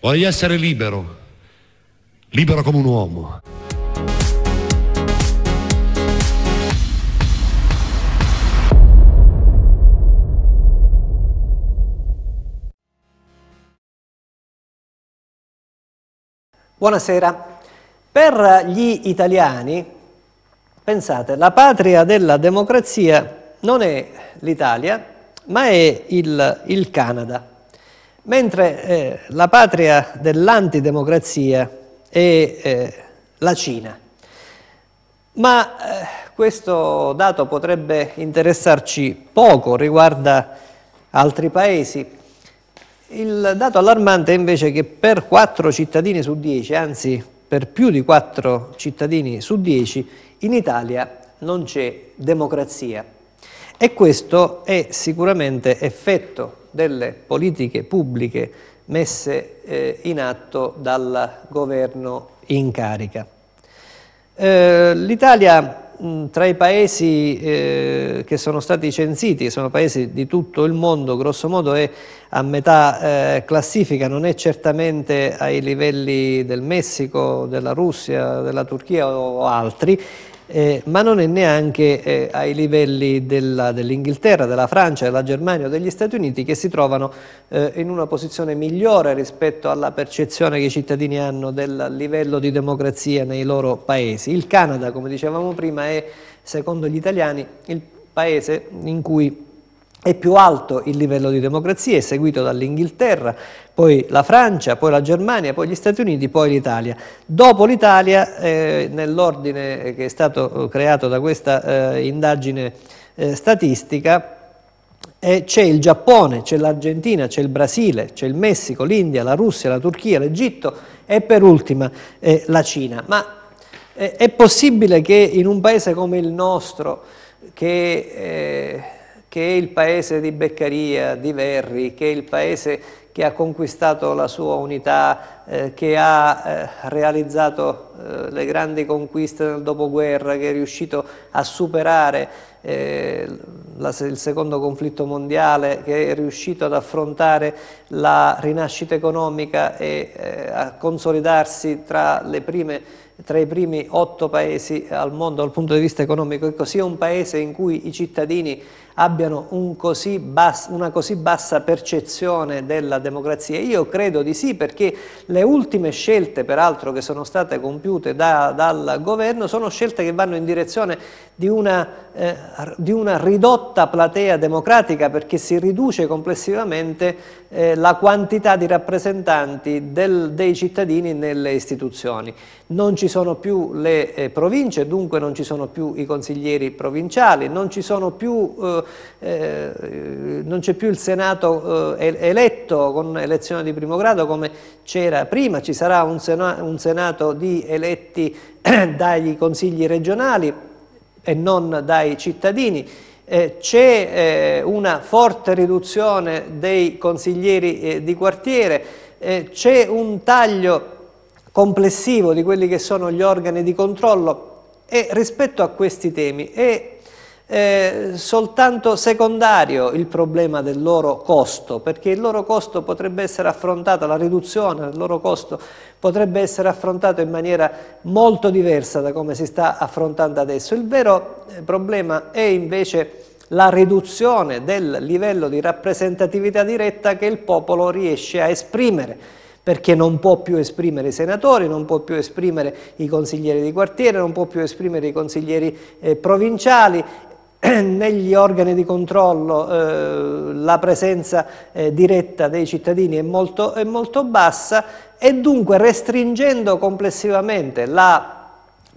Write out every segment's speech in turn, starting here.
Voglio essere libero, libero come un uomo. Buonasera. Per gli italiani, pensate, la patria della democrazia non è l'Italia, ma è il, il Canada. Mentre eh, la patria dell'antidemocrazia è eh, la Cina. Ma eh, questo dato potrebbe interessarci poco, riguarda altri paesi. Il dato allarmante è invece che per 4 cittadini su 10, anzi per più di 4 cittadini su 10, in Italia non c'è democrazia. E questo è sicuramente effetto delle politiche pubbliche messe eh, in atto dal governo in carica. Eh, L'Italia tra i paesi eh, che sono stati censiti, che sono paesi di tutto il mondo, grosso modo è a metà eh, classifica, non è certamente ai livelli del Messico, della Russia, della Turchia o altri, eh, ma non è neanche eh, ai livelli dell'Inghilterra, dell della Francia, della Germania o degli Stati Uniti che si trovano eh, in una posizione migliore rispetto alla percezione che i cittadini hanno del livello di democrazia nei loro paesi. Il Canada, come dicevamo prima, è secondo gli italiani il paese in cui è più alto il livello di democrazia, è seguito dall'Inghilterra, poi la Francia, poi la Germania, poi gli Stati Uniti, poi l'Italia. Dopo l'Italia, eh, nell'ordine che è stato eh, creato da questa eh, indagine eh, statistica, eh, c'è il Giappone, c'è l'Argentina, c'è il Brasile, c'è il Messico, l'India, la Russia, la Turchia, l'Egitto e per ultima eh, la Cina. Ma è possibile che in un paese come il nostro, che che è il paese di Beccaria, di Verri, che è il paese che ha conquistato la sua unità eh, che ha eh, realizzato eh, le grandi conquiste del dopoguerra, che è riuscito a superare il secondo conflitto mondiale, che è riuscito ad affrontare la rinascita economica e a consolidarsi tra, prime, tra i primi otto paesi al mondo dal punto di vista economico, ecco, sia un paese in cui i cittadini abbiano un così bas, una così bassa percezione della democrazia. Io credo di sì perché le le ultime scelte peraltro che sono state compiute da, dal governo sono scelte che vanno in direzione di una, eh, di una ridotta platea democratica perché si riduce complessivamente eh, la quantità di rappresentanti del, dei cittadini nelle istituzioni. Non ci sono più le eh, province, dunque non ci sono più i consiglieri provinciali, non eh, eh, c'è più il Senato eh, eletto con elezione di primo grado come c'era prima, ci sarà un senato, un senato di eletti dai consigli regionali e non dai cittadini, eh, c'è eh, una forte riduzione dei consiglieri eh, di quartiere, eh, c'è un taglio complessivo di quelli che sono gli organi di controllo e rispetto a questi temi è eh, soltanto secondario il problema del loro costo, perché il loro costo potrebbe essere affrontato, la riduzione del loro costo potrebbe essere affrontata in maniera molto diversa da come si sta affrontando adesso. Il vero eh, problema è invece la riduzione del livello di rappresentatività diretta che il popolo riesce a esprimere perché non può più esprimere i senatori, non può più esprimere i consiglieri di quartiere, non può più esprimere i consiglieri eh, provinciali negli organi di controllo eh, la presenza eh, diretta dei cittadini è molto, è molto bassa e dunque restringendo complessivamente la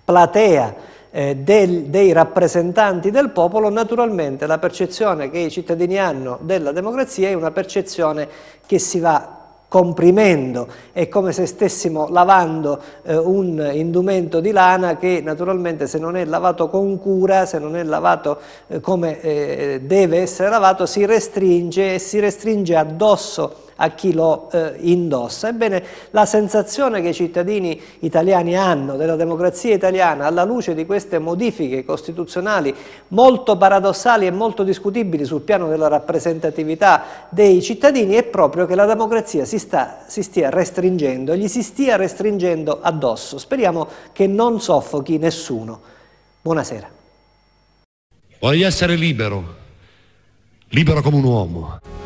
platea eh, del, dei rappresentanti del popolo, naturalmente la percezione che i cittadini hanno della democrazia è una percezione che si va comprimendo, è come se stessimo lavando eh, un indumento di lana che naturalmente se non è lavato con cura, se non è lavato eh, come eh, deve essere lavato, si restringe e si restringe addosso a chi lo eh, indossa. Ebbene, la sensazione che i cittadini italiani hanno della democrazia italiana alla luce di queste modifiche costituzionali molto paradossali e molto discutibili sul piano della rappresentatività dei cittadini è proprio che la democrazia si, sta, si stia restringendo e gli si stia restringendo addosso. Speriamo che non soffochi nessuno. Buonasera. Voglio essere libero, libero come un uomo.